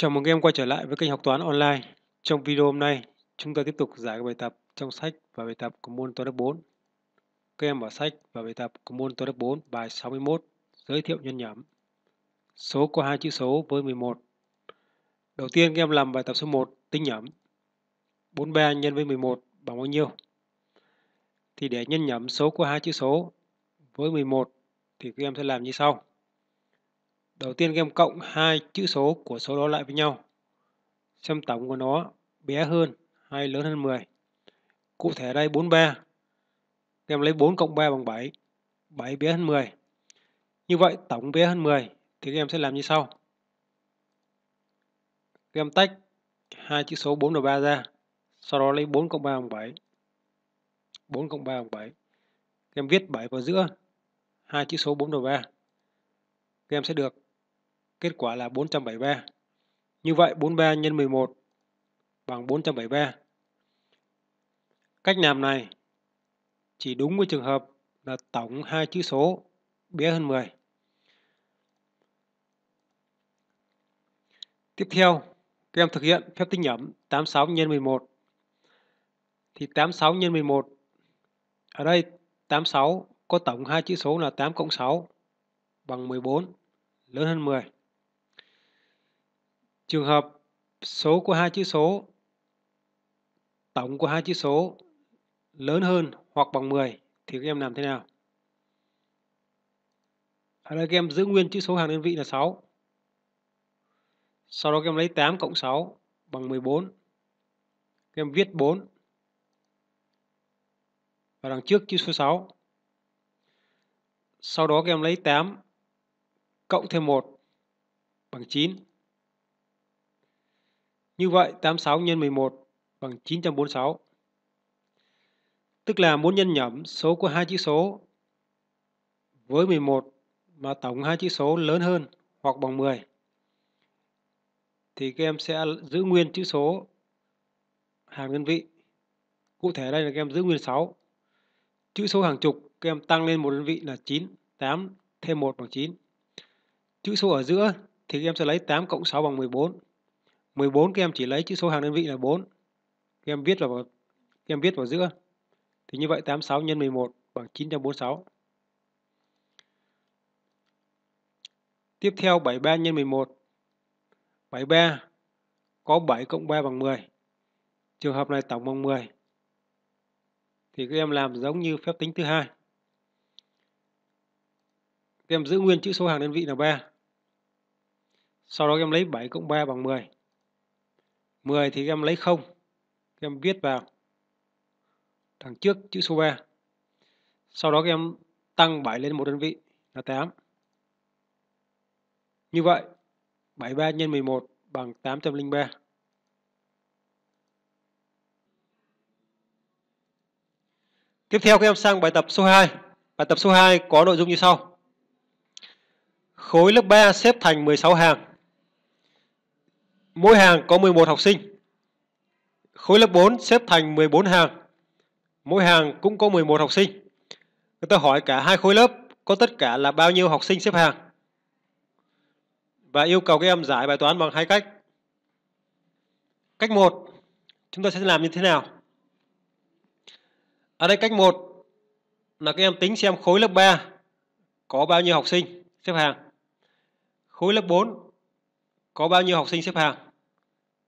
Chào mừng em quay trở lại với kênh học toán online. Trong video hôm nay, chúng ta tiếp tục giải các bài tập trong sách và bài tập của môn toán lớp 4. Các em mở sách và bài tập của môn toán lớp 4 bài 61, giới thiệu nhân nhẩm. Số có hai chữ số với 11. Đầu tiên các em làm bài tập số 1 tính nhẩm. 43 nhân với 11 bằng bao nhiêu? Thì để nhân nhẩm số có hai chữ số với 11 thì các em sẽ làm như sau. Đầu tiên các em cộng hai chữ số của số đó lại với nhau. Xem tổng của nó bé hơn hay lớn hơn 10. Cụ thể đây 43. Các em lấy 4 cộng 3 bằng 7. 7 bé hơn 10. Như vậy tổng bé hơn 10 thì các em sẽ làm như sau. Các em tách hai chữ số 4 và 3 ra. Sau đó lấy 4 cộng 3 bằng 7. 4 cộng 3 bằng 7. Các em viết 7 vào giữa hai chữ số 4 và 3. Các em sẽ được Kết quả là 473. Như vậy 43 x 11 bằng 473. Cách làm này chỉ đúng với trường hợp là tổng hai chữ số bé hơn 10. Tiếp theo, các em thực hiện phép tính nhẩm 86 x 11. Thì 86 x 11 ở đây 86 có tổng hai chữ số là 8 cộng 6 bằng 14 lớn hơn 10. Trường hợp số của hai chữ số, tổng của hai chữ số lớn hơn hoặc bằng 10 thì các em làm thế nào? Ở đây các em giữ nguyên chữ số hàng đơn vị là 6. Sau đó các em lấy 8 cộng 6 bằng 14. Các em viết 4 và đằng trước chữ số 6. Sau đó các em lấy 8 cộng thêm 1 bằng 9. Như vậy 86 nhân 11 bằng 946. Tức là muốn nhân nhẩm số của hai chữ số với 11 mà tổng hai chữ số lớn hơn hoặc bằng 10 thì các em sẽ giữ nguyên chữ số hàng đơn vị. Cụ thể đây là các em giữ nguyên 6. Chữ số hàng chục các em tăng lên một đơn vị là 9, 8 thêm 1 bằng 9. Chữ số ở giữa thì các em sẽ lấy 8 cộng 6 bằng 14. 14 các em chỉ lấy chữ số hàng đơn vị là 4. Các em viết vào các em viết vào giữa. Thì như vậy 86 nhân 11 bằng 946. Tiếp theo 73 nhân 11. 73 có 7 cộng 3 bằng 10. Trường hợp này tổng bằng 10. Thì các em làm giống như phép tính thứ hai. Các em giữ nguyên chữ số hàng đơn vị là 3. Sau đó các em lấy 7 cộng 3 bằng 10. 10 thì em lấy không em viết vào đằng trước chữ số 3 sau đó em tăng 7 lên một đơn vị là 8 như vậy 73 nhân 11 bằng 803 Tiếp theo các em sang bài tập số 2 Bài tập số 2 có nội dung như sau Khối lớp 3 xếp thành 16 hàng Mỗi hàng có 11 học sinh. Khối lớp 4 xếp thành 14 hàng. Mỗi hàng cũng có 11 học sinh. Người ta hỏi cả hai khối lớp có tất cả là bao nhiêu học sinh xếp hàng. Và yêu cầu các em giải bài toán bằng hai cách. Cách 1, chúng ta sẽ làm như thế nào? Ở đây cách 1 là các em tính xem khối lớp 3 có bao nhiêu học sinh xếp hàng. Khối lớp 4 có bao nhiêu học sinh xếp hàng.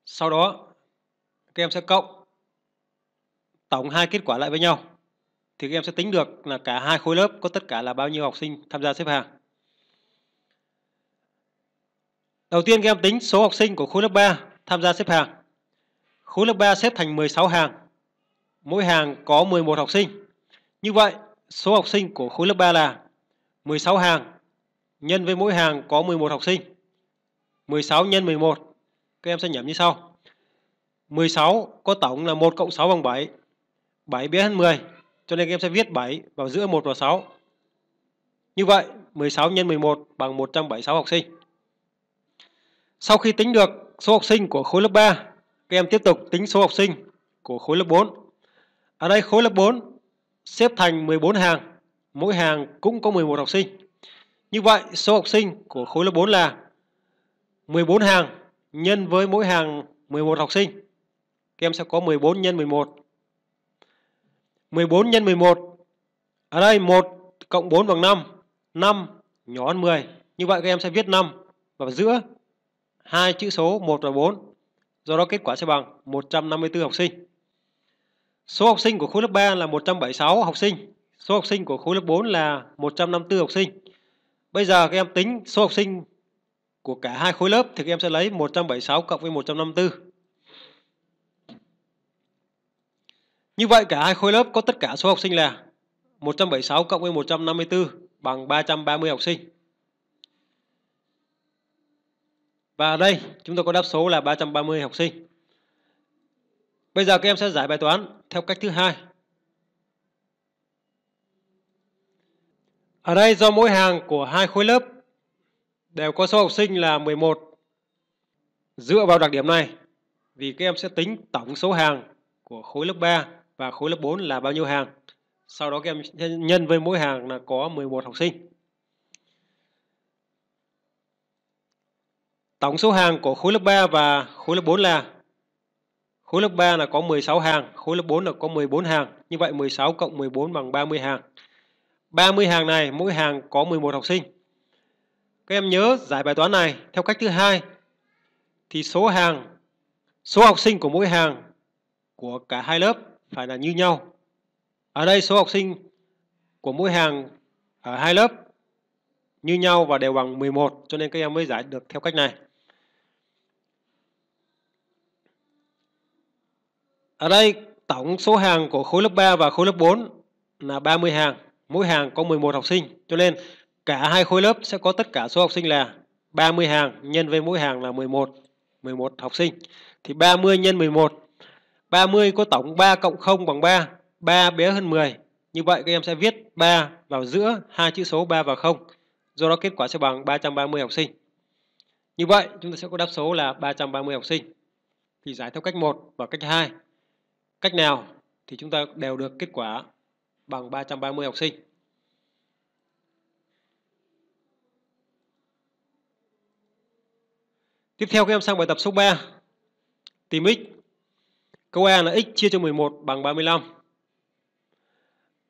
Sau đó các em sẽ cộng tổng hai kết quả lại với nhau. Thì các em sẽ tính được là cả hai khối lớp có tất cả là bao nhiêu học sinh tham gia xếp hàng. Đầu tiên các em tính số học sinh của khối lớp 3 tham gia xếp hàng. Khối lớp 3 xếp thành 16 hàng. Mỗi hàng có 11 học sinh. Như vậy, số học sinh của khối lớp 3 là 16 hàng nhân với mỗi hàng có 11 học sinh. 16 nhân 11 các em sẽ nhẩm như sau. 16 có tổng là 1 cộng 6 bằng 7. 7 bé hơn 10. Cho nên các em sẽ viết 7 vào giữa 1 và 6. Như vậy, 16 x 11 bằng 176 học sinh. Sau khi tính được số học sinh của khối lớp 3, các em tiếp tục tính số học sinh của khối lớp 4. Ở đây khối lớp 4 xếp thành 14 hàng, mỗi hàng cũng có 11 học sinh. Như vậy, số học sinh của khối lớp 4 là 14 hàng nhân với mỗi hàng 11 học sinh. Các em sẽ có 14 nhân 11. 14 nhân 11. Ở đây 1 cộng 4 bằng 5. 5 nhỏ hơn 10. Như vậy các em sẽ viết 5 và giữa hai chữ số 1 và 4. Do đó kết quả sẽ bằng 154 học sinh. Số học sinh của khối lớp 3 là 176 học sinh. Số học sinh của khối lớp 4 là 154 học sinh. Bây giờ các em tính số học sinh của cả hai khối lớp thì các em sẽ lấy 176 cộng với 154. Như vậy cả hai khối lớp có tất cả số học sinh là 176 cộng với 154 bằng 330 học sinh. Và ở đây chúng tôi có đáp số là 330 học sinh. Bây giờ các em sẽ giải bài toán theo cách thứ hai. Ở đây do mỗi hàng của hai khối lớp đều có số học sinh là 11. Dựa vào đặc điểm này, vì các em sẽ tính tổng số hàng của khối lớp 3 và khối lớp 4 là bao nhiêu hàng. Sau đó các em nhân với mỗi hàng là có 11 học sinh. Tổng số hàng của khối lớp 3 và khối lớp 4 là Khối lớp 3 là có 16 hàng, khối lớp 4 là có 14 hàng. Như vậy 16 cộng 14 bằng 30 hàng. 30 hàng này mỗi hàng có 11 học sinh. Các em nhớ giải bài toán này theo cách thứ hai thì số hàng số học sinh của mỗi hàng của cả hai lớp phải là như nhau. Ở đây số học sinh của mỗi hàng ở hai lớp như nhau và đều bằng 11 cho nên các em mới giải được theo cách này. Ở đây tổng số hàng của khối lớp 3 và khối lớp 4 là 30 hàng, mỗi hàng có 11 học sinh. Cho nên Cả hai khối lớp sẽ có tất cả số học sinh là 30 hàng nhân với mỗi hàng là 11, 11 học sinh. Thì 30 nhân 11, 30 có tổng 3 cộng 0 bằng 3, 3 bé hơn 10. Như vậy các em sẽ viết 3 vào giữa hai chữ số 3 và 0. Do đó kết quả sẽ bằng 330 học sinh. Như vậy chúng ta sẽ có đáp số là 330 học sinh. Thì giải theo cách 1 và cách 2. Cách nào thì chúng ta đều được kết quả bằng 330 học sinh. Tiếp theo các em sang bài tập số 3 Tìm x Câu A là x chia cho 11 bằng 35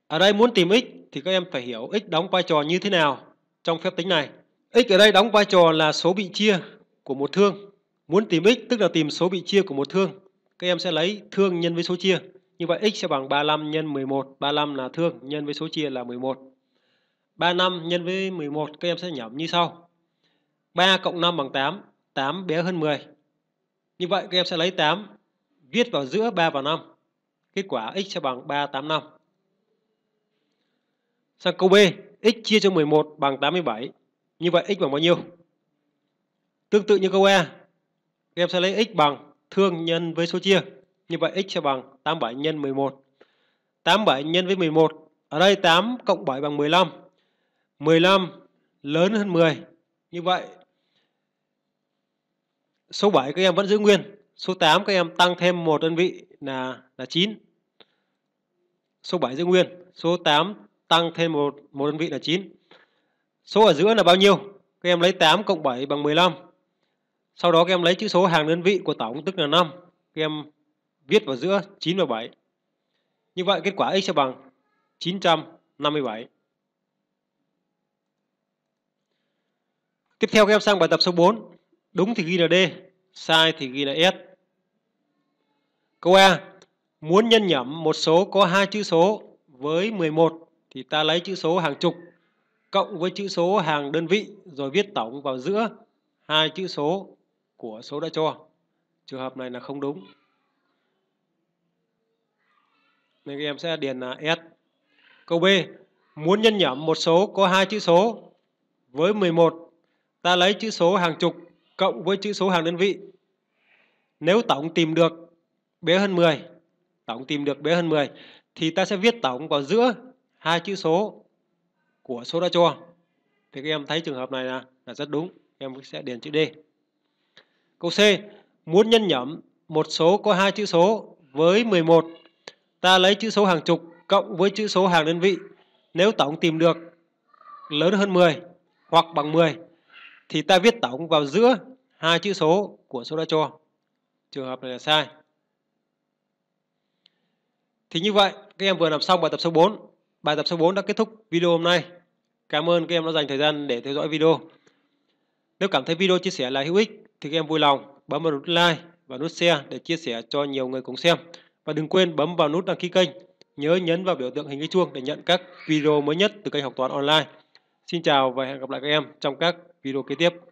Ở đây muốn tìm x thì các em phải hiểu x đóng vai trò như thế nào trong phép tính này x ở đây đóng vai trò là số bị chia của một thương Muốn tìm x tức là tìm số bị chia của một thương Các em sẽ lấy thương nhân với số chia Như vậy x sẽ bằng 35 nhân 11 35 là thương nhân với số chia là 11 35 nhân với 11 các em sẽ nhẩm như sau 3 cộng 5 bằng 8 8 bé hơn 10. Như vậy các em sẽ lấy 8 viết vào giữa 3 và 5. Kết quả x sẽ bằng 385. Sang câu B, x chia cho 11 bằng 87. Như vậy x bằng bao nhiêu? Tương tự như câu e các em sẽ lấy x bằng thương nhân với số chia. Như vậy x sẽ bằng 87 nhân 11. 87 nhân với 11. Ở đây 8 cộng 7 bằng 15. 15 lớn hơn 10. Như vậy Số 7 các em vẫn giữ nguyên. Số 8 các em tăng thêm một đơn vị là là 9. Số 7 giữ nguyên, số 8 tăng thêm một một đơn vị là 9. Số ở giữa là bao nhiêu? Các em lấy 8 cộng 7 bằng 15. Sau đó các em lấy chữ số hàng đơn vị của tổng tức là 5. Các em viết vào giữa 9 và 7. Như vậy kết quả x sẽ bằng 957. Tiếp theo các em sang bài tập số 4. Đúng thì ghi là D, sai thì ghi là S. Câu A, muốn nhân nhẩm một số có hai chữ số với 11 thì ta lấy chữ số hàng chục cộng với chữ số hàng đơn vị rồi viết tổng vào giữa hai chữ số của số đã cho. Trường hợp này là không đúng. Nên các em sẽ điền là S. Câu B, muốn nhân nhẩm một số có hai chữ số với 11, ta lấy chữ số hàng chục cộng với chữ số hàng đơn vị. Nếu tổng tìm được bé hơn 10, tổng tìm được bé hơn 10 thì ta sẽ viết tổng vào giữa hai chữ số của số đã cho. Thì các em thấy trường hợp này là, là rất đúng, em sẽ điền chữ D. Câu C, muốn nhân nhẩm một số có hai chữ số với 11, ta lấy chữ số hàng chục cộng với chữ số hàng đơn vị. Nếu tổng tìm được lớn hơn 10 hoặc bằng 10 thì ta viết tổng vào giữa hai chữ số của số đã cho. Trường hợp này là sai. Thì như vậy, các em vừa làm xong bài tập số 4. Bài tập số 4 đã kết thúc video hôm nay. Cảm ơn các em đã dành thời gian để theo dõi video. Nếu cảm thấy video chia sẻ là hữu ích thì các em vui lòng bấm vào nút like và nút share để chia sẻ cho nhiều người cùng xem. Và đừng quên bấm vào nút đăng ký kênh. Nhớ nhấn vào biểu tượng hình cái chuông để nhận các video mới nhất từ kênh học toán online. Xin chào và hẹn gặp lại các em trong các video kế tiếp.